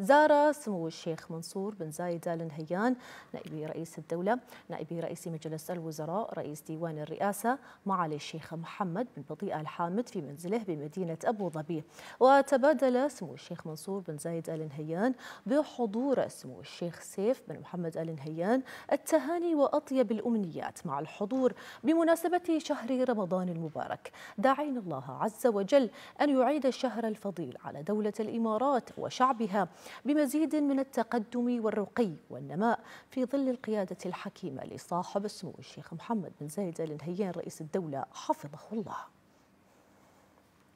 زار سمو الشيخ منصور بن زايد آل نهيان نائب رئيس الدولة نائب رئيس مجلس الوزراء رئيس ديوان الرئاسة معالي الشيخ محمد بن بطيء الحامد في منزله بمدينة أبو ظبي وتبادل سمو الشيخ منصور بن زايد آل نهيان بحضور سمو الشيخ سيف بن محمد آل نهيان التهاني وأطيب الأمنيات مع الحضور بمناسبة شهر رمضان المبارك داعين الله عز وجل أن يعيد الشهر الفضيل على دولة الإمارات وشعبها بمزيد من التقدم والرقي والنماء في ظل القيادة الحكيمة لصاحب السمو الشيخ محمد بن زايد آل نهيان رئيس الدولة حفظه الله